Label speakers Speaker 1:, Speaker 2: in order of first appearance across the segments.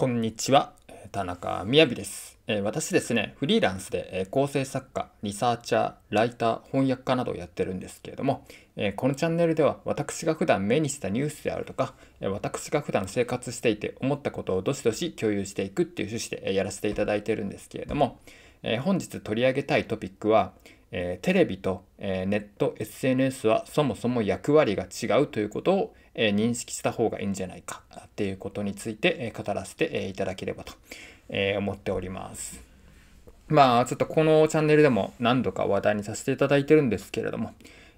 Speaker 1: こんにちは。田中みです。私ですね、フリーランスで構成作家、リサーチャー、ライター、翻訳家などをやってるんですけれども、このチャンネルでは私が普段目にしたニュースであるとか、私が普段生活していて思ったことをどしどし共有していくっていう趣旨でやらせていただいてるんですけれども、本日取り上げたいトピックは、えー、テレビと、えー、ネット SNS はそもそも役割が違うということを、えー、認識した方がいいんじゃないかっていうことについて、え語らせて、えいただければと、え思っております。まあちょっとこのチャンネルでも何度か話題にさせていただいてるんですけれども、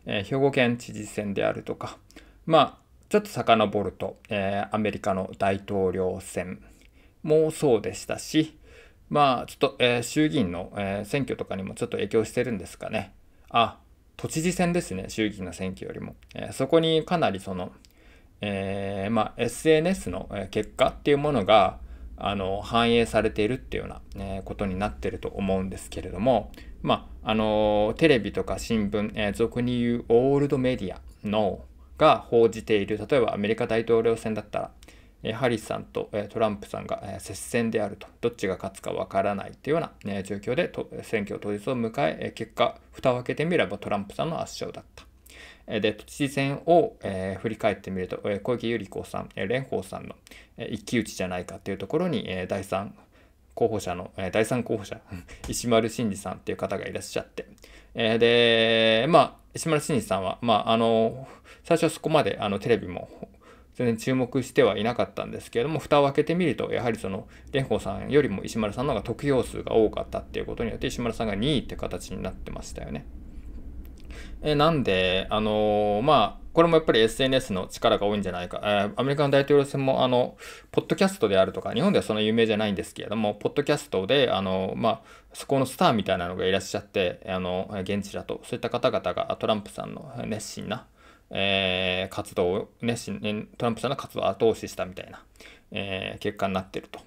Speaker 1: え兵庫県知事選であるとかまあちょっと遡ると、えアメリカの大統領選もそうでしたし、まあ、ちょっと、えー、衆議院の、えー、選挙とかにもちょっと影響してるんですかね。あ、都知事選ですね、衆議院の選挙よりも。えー、そこにかなりその、えまあ、SNS の結果っていうものが、あの反映されているっていうような、えことになってると思うんですけれども、まあ、あのテレビとか新聞、え俗に言うオールドメディアのが報じている例えばアメリカ大統領選だったらハリスさんとトランプさんが接戦であると、どっちが勝つかわからないというような状況で選挙当日を迎え、結果、蓋を開けてみればトランプさんの圧勝だった。で、都知事選を、え振り返ってみると、え小池百合子さん、え蓮舫さんの、え一騎打ちじゃないかというところに、え第3候補者の、え第3候補者、石丸真二さんという方がいらっしゃって、えで、まあ、石丸真二さんは、まあ、あの、最初はそこまであのテレビも全然注目してはいなかったんですけれども蓋を開けてみるとやはりその蓮舫さんよりも石丸さんの方が得票数が多かったっていうことによって石丸さんが2位って形になってましたよね。えなんで、あのー、まあ、これもやっぱり SNS の力が多いんじゃないか。えー、アメリカの大統領選も、あの、ポッドキャストであるとか、日本ではそんな有名じゃないんですけれども、ポッドキャストで、あのまあ、そこのスターみたいなのがいらっしゃって、あの、現地だと、そういった方々がトランプさんの熱心な、えー、活動を、ね、トランプさんの活動を後押ししたみたいな、えー、結果になってると。っ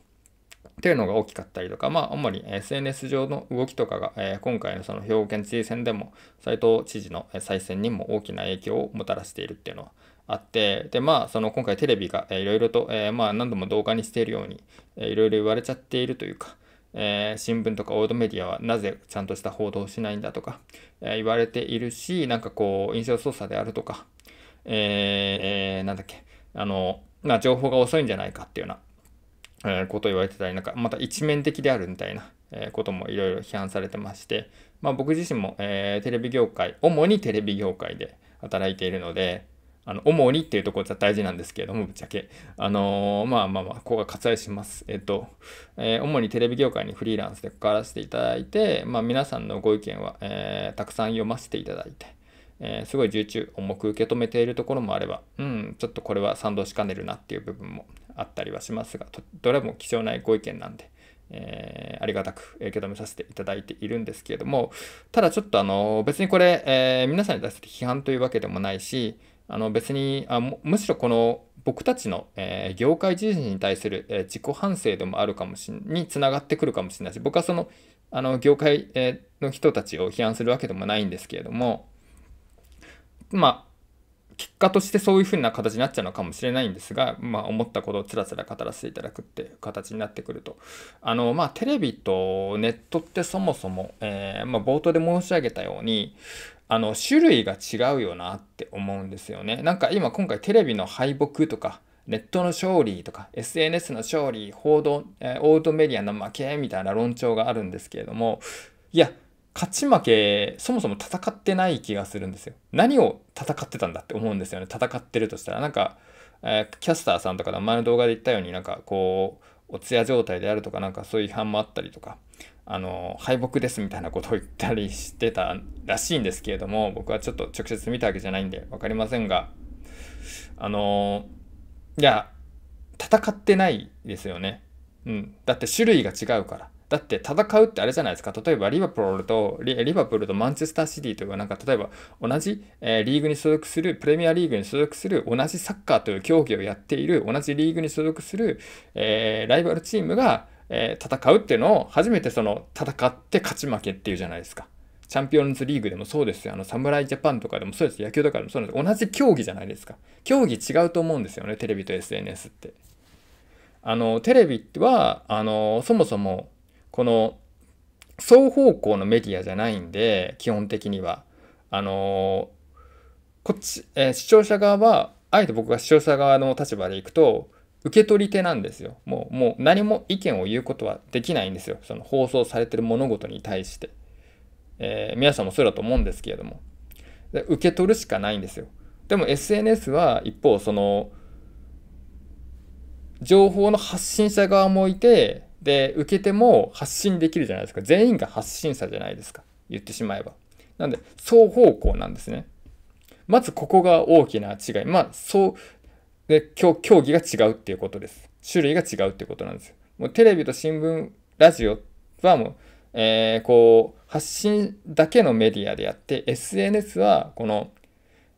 Speaker 1: ていうのが大きかったりとか、まあ、主に SNS 上の動きとかが、えー、今回のその兵庫県知事選でも、斎藤知事の再選にも大きな影響をもたらしているっていうのはあって、で、まあ、その今回テレビがいろいろと、えー、まあ、何度も動画にしているように、いろいろ言われちゃっているというか、えー、新聞とかオードメディアはなぜちゃんとした報道をしないんだとか、えー、言われているし、なんかこう、印象操作であるとか、えー、えー、なんだっけ、あの、まあ、情報が遅いんじゃないかっていうような、えー、ことを言われてたり、なんか、また一面的であるみたいな、えー、こともいろいろ批判されてまして、まあ、僕自身も、えー、テレビ業界、主にテレビ業界で働いているので、あの主にっていうところゃ大事なんですけれども、ぶっちゃけ。あのー、まあまあまあ、ここが割愛します。えっと、えー、主にテレビ業界にフリーランスで関わらせていただいて、まあ、皆さんのご意見は、えー、たくさん読ませていただいて、えすごい重中重く受け止めているところもあれば、うん、ちょっとこれは賛同しかねるなっていう部分もあったりはしますが、どれも貴重なご意見なんで、えー、ありがたく受け止めさせていただいているんですけれども、ただちょっとあの、別にこれ、え皆さんに対して批判というわけでもないし、あの別にあむしろこの僕たちの、えー、業界人身に対する、えー、自己反省でもあるかもしんにつながってくるかもしれないし僕はそのあの業界、えー、の人たちを批判するわけでもないんですけれどもま結果としてそういうふうな形になっちゃうのかもしれないんですが、まあ、思ったことをつらつら語らせていただくっていう形になってくると。あの、まあ、テレビとネットってそもそも、えー、まあ、冒頭で申し上げたように、あの、種類が違うよなって思うんですよね。なんか今今回テレビの敗北とか、ネットの勝利とか SNS の勝利報道、えー、オートメディアの負けみたいな論調があるんですけれどもいや勝ち負け、そもそも戦ってない気がするんですよ。何を戦ってたんだって思うんですよね。戦ってるとしたら。なんか、えー、キャスターさんとかの前の動画で言ったように、なんかこう、お通夜状態であるとか、なんかそういう批判もあったりとか、あの、敗北ですみたいなことを言ったりしてたらしいんですけれども、僕はちょっと直接見たわけじゃないんで、分かりませんが、あの、いや、戦ってないですよね。うん。だって種類が違うから。だって戦うってあれじゃないですか。例えばリバプールと、リバプールとマンチェスターシティというか、なんか例えば同じ、えー、リーグに所属する、プレミアリーグに所属する、同じサッカーという競技をやっている、同じリーグに所属する、えー、ライバルチームが、えー、戦うっていうのを、初めてその戦って勝ち負けっていうじゃないですか。チャンピオンズリーグでもそうですよ。あの、侍ジャパンとかでもそうです。野球とかでもそうです。同じ競技じゃないですか。競技違うと思うんですよね。テレビと SNS って。あの、テレビは、あの、そもそも、この双方向のメディアじゃないんで、基本的には。あのこっち、えー、視聴者側は、あえて僕が視聴者側の立場でいくと、受け取り手なんですよ。もう、もう何も意見を言うことはできないんですよ。その放送されてる物事に対して。えー、皆さんもそうだと思うんですけれども。で受け取るしかないんですよ。でも SNS は一方、その、情報の発信者側もいて、で、受けても発信できるじゃないですか。全員が発信者じゃないですか。言ってしまえば。なんで、双方向なんですね。まずここが大きな違い。まあ、そう、で、競技が違うっていうことです。種類が違うっていうことなんですよ。もうテレビと新聞、ラジオはもう、えー、こう、発信だけのメディアでやって、SNS はこの、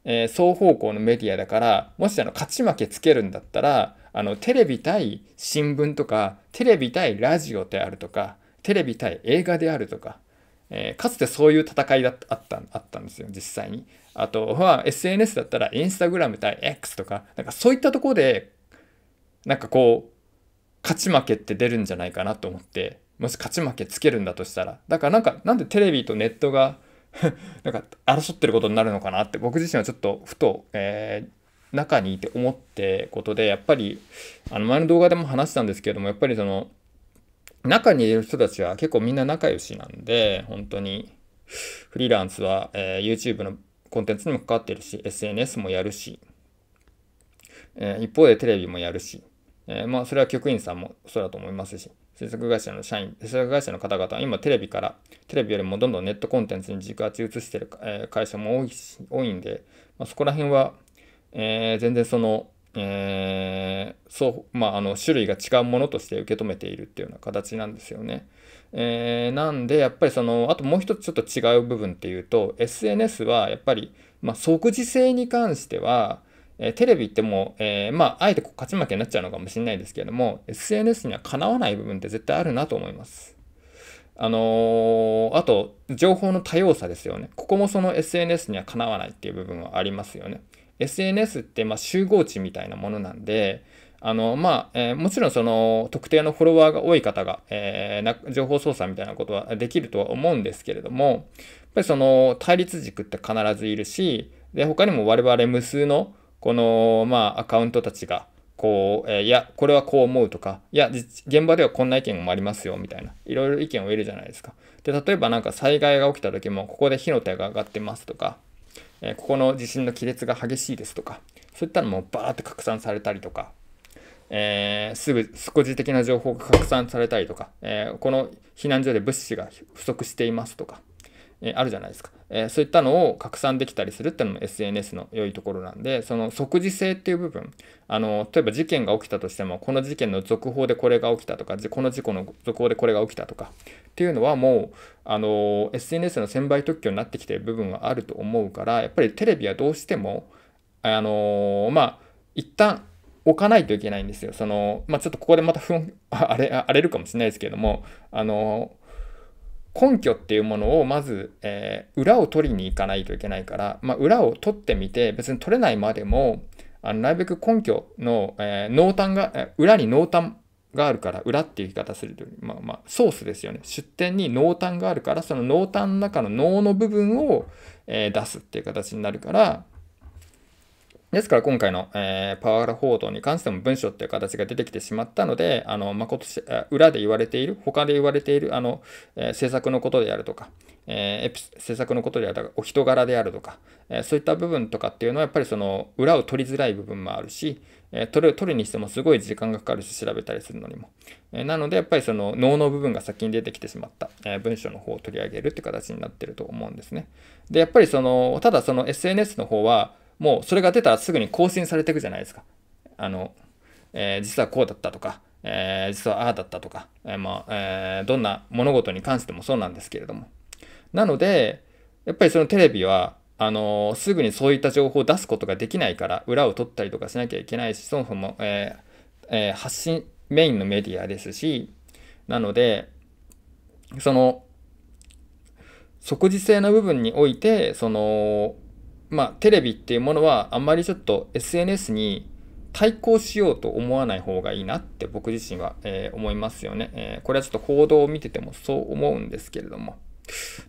Speaker 1: えー、双方向のメディアだから、もしあの、勝ち負けつけるんだったら、あの、テレビ対新聞とか、テレビ対ラジオであるとか、テレビ対映画であるとか、えー、かつてそういう戦いだったあったんですよ、実際に。あとは SNS だったらインスタグラム対 X とか、なんかそういったとこで、なんかこう、勝ち負けって出るんじゃないかなと思って、もし勝ち負けつけるんだとしたら。だからなんか、なんでテレビとネットが なんか争ってることになるのかなって僕自身はちょっとふと、えー、中にいて思ってことで、やっぱり、あの前の動画でも話したんですけども、やっぱりその、中にいる人たちは結構みんな仲良しなんで、本当に、フリーランスは、えー、YouTube のコンテンツにも関わってるし、SNS もやるし、えー、一方でテレビもやるし、えー、まあ、それは局員さんもそうだと思いますし、制作会社の社員、制作会社の方々は今テレビから、テレビよりもどんどんネットコンテンツに軸足移してる、え会社も多いし多いんで、まあ、そこら辺は、えー、全然その、えー、そう、まあ、あの、種類が違うものとして受け止めているっていうような形なんですよね。えー、なんで、やっぱりその、あともう一つちょっと違う部分っていうと、SNS はやっぱり、まあ、即時性に関しては、えー、テレビってもう、えー、まあ、あえて勝ち負けになっちゃうのかもしれないですけれども、SNS にはかなわない部分って絶対あるなと思います。あのー、あと、情報の多様さですよね。ここもその SNS にはかなわないっていう部分はありますよね。SNS ってま集合値みたいなものなんで、あの、まあ、えー、もちろんその特定のフォロワーが多い方が、えー、情報操作みたいなことはできるとは思うんですけれども、やっぱりその対立軸って必ずいるし、で、他にも我々無数のこの、まあ、アカウントたちが、こう、えー、いや、これはこう思うとか、いや、現場ではこんな意見もありますよ、みたいな、いろいろ意見を得るじゃないですか。で、例えばなんか災害が起きた時も、ここで火の手が上がってますとか、えここの地震の亀裂が激しいですとか、そういったのもバーって拡散されたりとか、えー、すぐ少し的な情報が拡散されたりとか、えー、この避難所で物資が不足していますとか、えー、あるじゃないですか。えそういったのを拡散できたりするっていうのも SNS の良いところなんで、その即時性っていう部分、あの、例えば事件が起きたとしても、この事件の続報でこれが起きたとか、この事故の続報でこれが起きたとか、っていうのはもう、あの、SNS の1000倍特許になってきてる部分はあると思うから、やっぱりテレビはどうしても、あの、まあ、一旦、置かないといけないんですよ。その、まあ、ちょっとここでまたふん、あれ、荒れるかもしれないですけれども、あの、根拠っていうものをまず、えー、裏を取りに行かないといけないから、まあ、裏を取ってみて別に取れないまでもあのなるべく根拠の、えー、濃淡が、えー、裏に濃淡があるから裏っていう言い方するとまあまあソースですよね出典に濃淡があるからその濃淡の中の濃の部分を、えー、出すっていう形になるからですから今回の、えー、パワハラ報道に関しても文書っていう形が出てきてしまったので、あのま今年裏で言われている、他で言われているあの、えー、政策のことであるとか、えー、政策のことであるとか、お人柄であるとか、えー、そういった部分とかっていうのは、やっぱりその裏を取りづらい部分もあるし、えー、取る取るにしてもすごい時間がかかるし、調べたりするのにも。えー、なので、やっぱりその能の部分が先に出てきてしまった、えー、文章の方を取り上げるって形になってると思うんですね。で、やっぱりその、ただその SNS の方は、もうそれが出たらすぐに更新されていくじゃないですか。あの、えー、実はこうだったとか、えー、実はああだったとか、えー、まあ、えどんな物事に関してもそうなんですけれども。なので、やっぱりそのテレビは、あのすぐにそういった情報を出すことができないから、裏を取ったりとかしなきゃいけないし、そもそも、ええー、発信、メインのメディアですし、なので、その、即時性の部分において、その、まあ、テレビっていうものはあんまりちょっと SNS に対抗しようと思わない方がいいなって僕自身は、えー、思いますよね、えー、これはちょっと行動を見ててもそう思うんですけれども。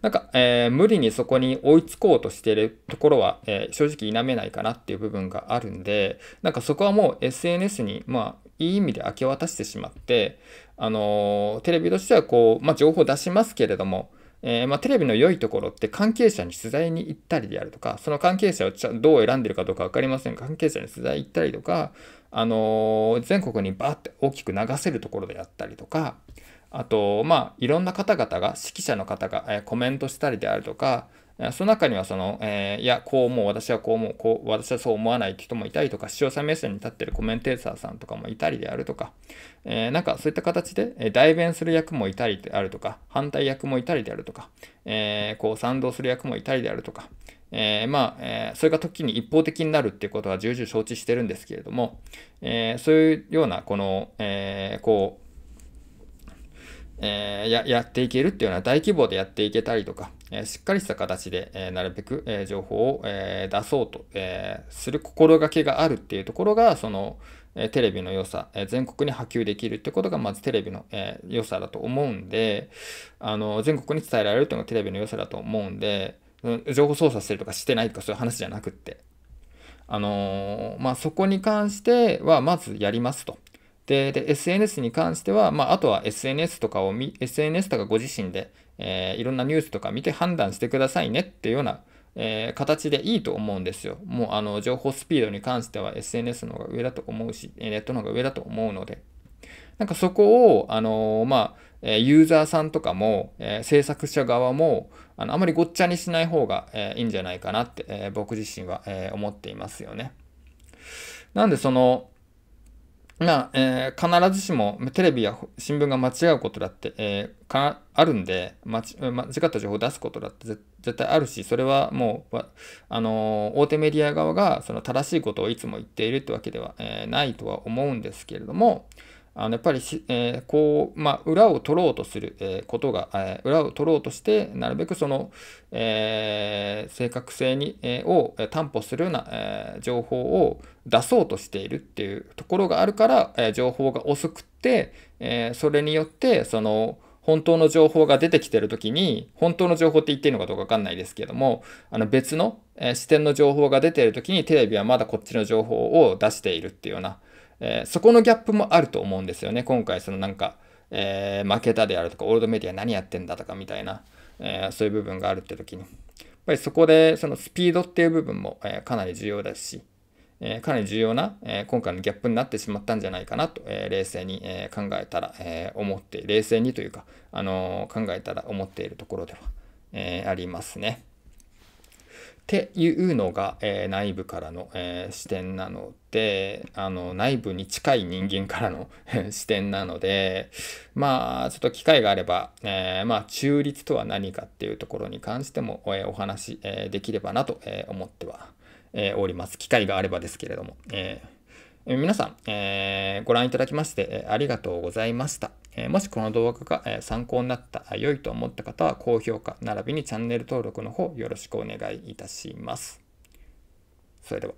Speaker 1: なんか、えー、無理にそこに追いつこうとしているところは、えー、正直否めないかなっていう部分があるんで、なんかそこはもう SNS に、まあ、いい意味で明け渡してしまって、あのー、テレビとしてはこう、まあ、情報出しますけれども、えー、まあ、テレビの良いところって関係者に取材に行ったりであるとか、その関係者をどう選んでるかどうか分かりませんが、関係者に取材行ったりとか、あのー、全国にバーって大きく流せるところであったりとか、あと、まあ、いろんな方々が、指揮者の方が、えー、コメントしたりであるとか、その中にはその、えー、いや、こう思う、私はこう思う、こう、私はそう思わないって人もいたりとか、視聴者目線に立ってるコメンテーターさんとかもいたりであるとか、えー、なんかそういった形で、え代弁する役もいたりであるとか、反対役もいたりであるとか、えー、こう賛同する役もいたりであるとか、えー、まあ、えー、それが時に一方的になるっていうことは重々承知してるんですけれども、えー、そういうような、この、えこう、えや、やっていけるっていうのは大規模でやっていけたりとか、えしっかりした形で、えなるべく、え情報を、え出そうと、えする心がけがあるっていうところが、その、えテレビの良さ、え全国に波及できるってことが、まずテレビの、え良さだと思うんで、あの、全国に伝えられるっていうのがテレビの良さだと思うんで、情報操作してるとかしてないとかそういう話じゃなくって、あのまあ、そこに関してはまずやりますと。でで SNS に関しては、まあ、あとは SNS とかを見 SNS とかご自身で、えー、いろんなニュースとか見て判断してくださいねっていうような、えー、形でいいと思うんですよ。もうあの情報スピードに関しては SNS の方が上だと思うしネットの方が上だと思うのでなんかそこをあのー、まあユーザーさんとかも、えー、制作者側もあのあまりごっちゃにしない方が、えー、いいんじゃないかなって、え僕自身は、え思っていますよね。なんでそのまあ、えー、必ずしもテレビや新聞が間違うことだって、えー、かあるんで間違った情報を出すことだって絶対あるしそれはもう、あのー、大手メディア側がその正しいことをいつも言っているってわけでは、えー、ないとは思うんですけれども、あのやっぱりえー、こう、まあ、裏を取ろうとする、えことが、え裏を取ろうとして、なるべくその、えー、正確性に、えを担保するような、え情報を出そうとしているっていうところがあるから、え情報が遅くって、えそれによって、その、本当の情報が出てきてる時に、本当の情報って言っていいのかどうかわかんないですけども、あの別の、え視点の情報が出てる時にテレビはまだこっちの情報を出しているっていうような、えー、そこのギャップもあると思うんですよね。今回そのなんか、えー、負けたであるとか、オールドメディア何やってんだとかみたいな、えー、そういう部分があるって時に。やっぱりそこでそのスピードっていう部分も、えかなり重要だし、えかなり重要な、え今回のギャップになってしまったんじゃないかなと、え冷静に、え考えたら、え思って、冷静にというか、あの考えたら思っているところでは、えありますね。っていうのが、えー、内部からの、えー、視点なのであの内部に近い人間からの 視点なのでまあちょっと機会があれば、えー、まあ、中立とは何かっていうところに関しても、えお話、えできればなと、え思っては、えおります機会があればですけれども、え皆さん、えご覧いただきまして、えありがとうございました。えもしこの動画が、え参考になった、良いと思った方は高評価並びにチャンネル登録の方よろしくお願いいたします。それでは。